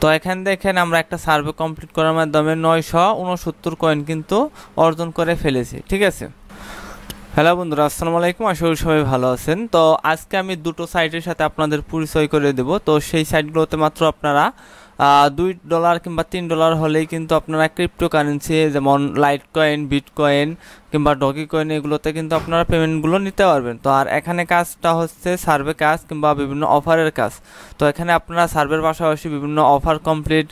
তো এখান দেখেন আমরা একটা সার্ভে কমপ্লিট করার মাধ্যমে নয়শো উনসত্তর কয়েন কিন্তু অর্জন করে ফেলেছি ঠিক আছে হ্যালো বন্ধুরা আসসালামু আলাইকুম আশা সবাই ভালো আছেন তো আজকে আমি দুটো সাইটের সাথে আপনাদের পরিচয় করে দেব তো সেই সাইটগুলোতে মাত্র আপনারা দুই ডলার কিংবা তিন ডলার হলেই কিন্তু আপনারা ক্রিপ্টো কারেন্সি যেমন লাইট কয়েন বিট কয়েন কিংবা ডকি কয়েন এগুলোতে কিন্তু আপনারা পেমেন্টগুলো নিতে পারবেন তো আর এখানে কাজটা হচ্ছে সার্ভে কাজ কিংবা বিভিন্ন অফারের কাজ তো এখানে আপনারা সার্ভের পাশাপাশি বিভিন্ন অফার কমপ্লিট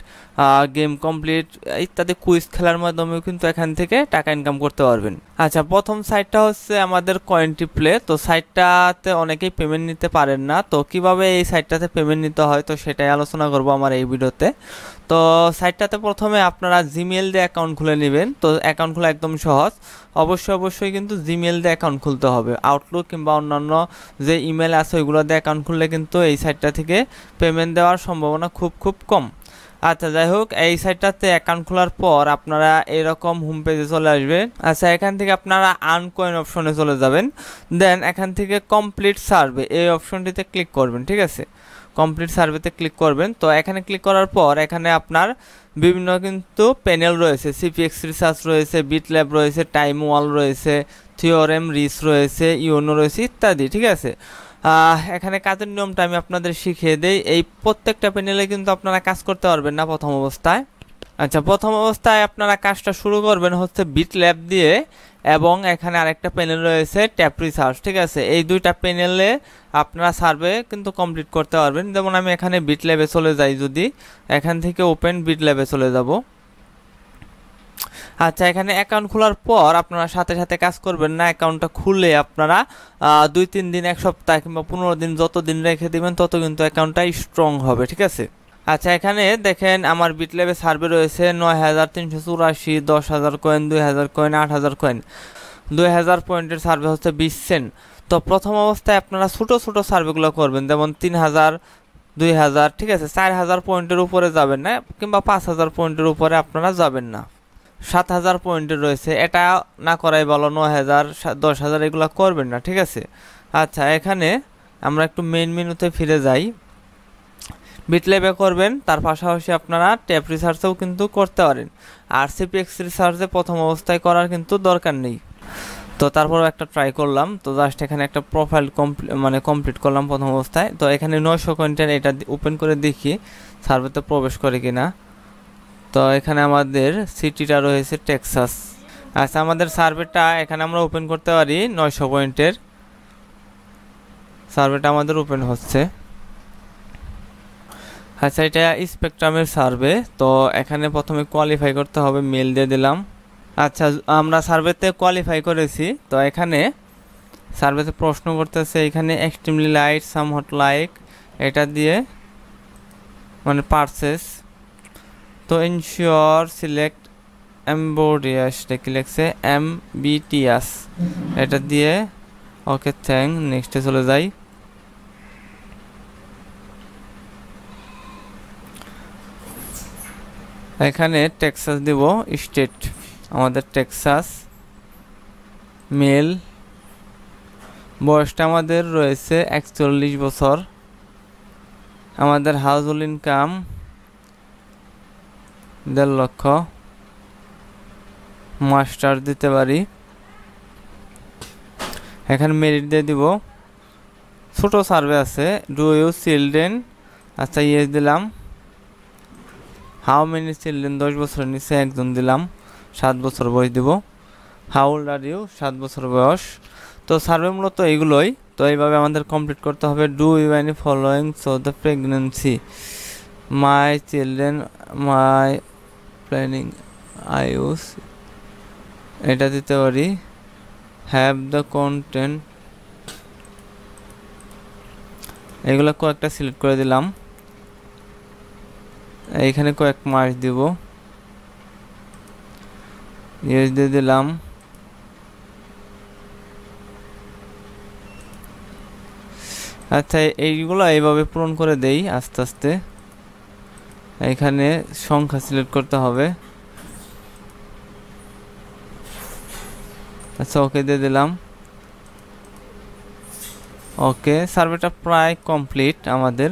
গেম কমপ্লিট ইত্যাদি কুইজ খেলার মাধ্যমেও কিন্তু এখান থেকে টাকা ইনকাম করতে পারবেন আচ্ছা প্রথম সাইটটা হচ্ছে আমাদের কয়েনটি প্লে তো সাইটটাতে অনেকেই পেমেন্ট নিতে পারেন না তো কিভাবে এই সাইটটাতে পেমেন্ট নিতে হয় তো সেটাই আলোচনা করব আমার এই ভিডিওতে করতে তো সাইটটাতে প্রথমে আপনারা জিমেল দিয়ে অ্যাকাউন্ট খুলে নেবেন তো অ্যাকাউন্ট খোলা একদম সহজ অবশ্যই অবশ্যই কিন্তু জিমেল দিয়ে অ্যাকাউন্ট খুলতে হবে আউটলুক কিংবা অন্যান্য যে ইমেল আছে ওইগুলো দিয়ে অ্যাকাউন্ট খুললে কিন্তু এই সাইটটা থেকে পেমেন্ট দেওয়ার সম্ভাবনা খুব খুব কম আচ্ছা যাই হোক এই সাইটটাতে অ্যাকাউন্ট খোলার পর আপনারা এরকম হোম পেজে চলে আসবেন আচ্ছা এখান থেকে আপনারা আনকয়েন অপশনে চলে যাবেন দেন এখান থেকে কমপ্লিট সার্ভে এই অপশনটিতে ক্লিক করবেন ঠিক আছে কমপ্লিট সার্ভেতে ক্লিক করবেন তো এখানে ক্লিক করার পর এখানে আপনার বিভিন্ন কিন্তু প্যানেল রয়েছে সিপিএক্স রিসার্চ রয়েছে বিট ল্যাব রয়েছে টাইম ওয়াল রয়েছে থিওরেম রিস রয়েছে ইউনো রয়েছে ইত্যাদি ঠিক আছে এখানে কাজের নিয়মটা আমি আপনাদের শিখিয়ে দেই এই প্রত্যেকটা প্যানেলে কিন্তু আপনারা কাজ করতে পারবেন না প্রথম অবস্থায় আচ্ছা প্রথম অবস্থায় আপনারা কাজটা শুরু করবেন হচ্ছে বিট ল্যাব দিয়ে এবং এখানে আরেকটা প্যানেল রয়েছে ট্যাপ রিসার্চ ঠিক আছে এই দুইটা প্যানেলে আপনারা সার্ভে কিন্তু কমপ্লিট করতে পারবেন যেমন আমি এখানে বিট ল্যাবে চলে যাই যদি এখান থেকে ওপেন বিট ল্যাবে চলে যাব আচ্ছা এখানে অ্যাকাউন্ট খোলার পর আপনারা সাথে সাথে কাজ করবেন না অ্যাকাউন্টটা খুলে আপনারা দুই তিন দিন এক সপ্তাহ কিংবা পনেরো দিন যত দিন রেখে দেবেন তত কিন্তু অ্যাকাউন্টটা স্ট্রং হবে ঠিক আছে আচ্ছা এখানে দেখেন আমার বিট সার্ভে রয়েছে নয় হাজার তিনশো চুরাশি দশ হাজার কয়েন দুই হাজার কয়েন আট হাজার কয়েন দুই হাজার পয়েন্টের সার্ভে হচ্ছে বিশ সেন্ট তো প্রথম অবস্থায় আপনারা ছোটো ছোটো সার্ভেগুলো করবেন যেমন তিন হাজার দুই হাজার ঠিক আছে চার হাজার পয়েন্টের উপরে যাবেন না কিংবা পাঁচ হাজার পয়েন্টের উপরে আপনারা যাবেন না সাত হাজার পয়েন্টের রয়েছে এটা না করাই বলো নয় হাজার দশ হাজার এগুলো করবেন না ঠিক আছে আচ্ছা এখানে আমরা একটু মেন মেনুতে ফিরে যাই বিটলেবে করবেন তার পাশাপাশি আপনারা ট্যাপ রিসার্চেও কিন্তু করতে পারেন আর সিপিএক্স রিসার্চে প্রথম অবস্থায় করার কিন্তু দরকার নেই তো তারপর একটা ট্রাই করলাম তো জাস্ট এখানে একটা প্রোফাইল মানে কমপ্লিট করলাম প্রথম অবস্থায় তো এখানে নয়শো কন্টেন্ট এটা ওপেন করে দেখি সার্ভেতে প্রবেশ করে কিনা তো এখানে আমাদের সিটিটা রয়েছে টেক্সাস আচ্ছা আমাদের সার্ভেটা এখানে আমরা ওপেন করতে পারি নয়শো পয়েন্টের সার্ভেটা আমাদের ওপেন হচ্ছে আচ্ছা এটা স্পেকট্রামের সার্ভে তো এখানে প্রথমে কোয়ালিফাই করতে হবে মেল দিয়ে দিলাম আচ্ছা আমরা সার্ভেতে কোয়ালিফাই করেছি তো এখানে সার্ভেতে প্রশ্ন করতেছে এখানে extremely light some hot like এটা দিয়ে মানে পার্সেস তো ইনশিওর সিলেক্ট এটা কি লিখছে এম বিটিএস এটা দিয়ে ওকে থ্যাংক নেক্সটে চলে যাই এখানে টেক্সাস দিব স্টেট আমাদের টেক্সাস মেল বয়সটা আমাদের রয়েছে একচল্লিশ বছর আমাদের হাউস হোল্ড ইনকাম দেড় লক্ষ মাস্টার দিতে পারি এখানে মেরিট দিয়ে দিব ছোটো সার্ভে আছে ডু ইউ চিলড্রেন আচ্ছা ইয়েস দিলাম হাউ মেনি চিলড্রেন দশ বছরের নিচে একজন দিলাম সাত বছর বয়স দিব হাউ ওল্ড আর ইউ সাত বছর বয়স তো সার্ভে মূলত এগুলোই তো এইভাবে আমাদের কমপ্লিট করতে হবে do you any following so the pregnancy my children my planning আয়ুস এটা দিতে পারি হ্যাভ দ্য কন্টেন্ট এগুলো কয়েকটা সিলেক্ট করে দিলাম এখানে কয়েক মাস দিব ইয়েস দিয়ে দিলাম আচ্ছা এইগুলো এইভাবে পূরণ করে দেই আস্তে আস্তে এখানে সংখ্যা সিলেক্ট করতে হবে আচ্ছা ওকে দিয়ে দিলাম ওকে সার্ভেটা প্রায় কমপ্লিট আমাদের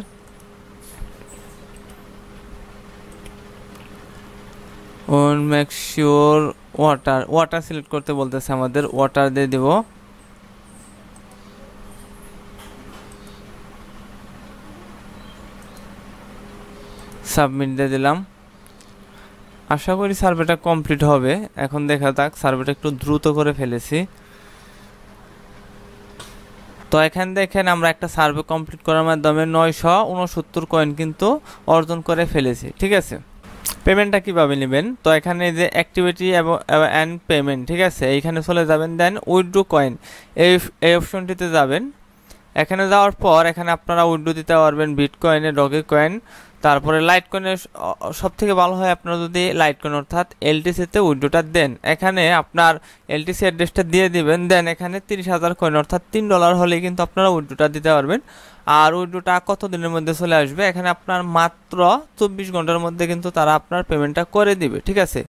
own make sure water water select করতে বলতেছে আমাদের ওয়াটার দিয়ে দেব সাবমিট দিয়ে দিলাম আশা করি সার্ভেটা কমপ্লিট হবে এখন দেখা যাক সার্ভেটা একটু দ্রুত করে ফেলেছি তো এখান দেখেন আমরা একটা সার্ভে কমপ্লিট করার মাধ্যমে নয়শো উনসত্তর কয়েন কিন্তু অর্জন করে ফেলেছি ঠিক আছে পেমেন্টটা কিভাবে নেবেন তো এখানে যে অ্যাক্টিভিটি এবং অ্যান্ড পেমেন্ট ঠিক আছে এইখানে চলে যাবেন দেন উইড্রো কয়েন এই এই অপশনটিতে যাবেন এখানে যাওয়ার পর এখানে আপনারা উইড্রো দিতে পারবেন বিট কয়েনে ডগে কয়েন তারপরে লাইট কয়েনের সব থেকে ভালো হয় আপনারা যদি লাইট কয়েন অর্থাৎ এলটিসিতে উইড্রোটা দেন এখানে আপনার এলটিসি অ্যাড্রেসটা দিয়ে দিবেন দেন এখানে তিরিশ হাজার কয়েন অর্থাৎ তিন ডলার হলে কিন্তু আপনারা উইড্রোটা দিতে পারবেন আর উইড্রোটা কত দিনের মধ্যে চলে আসবে এখানে আপনার মাত্র চব্বিশ ঘন্টার মধ্যে কিন্তু তারা আপনার পেমেন্টটা করে দিবে ঠিক আছে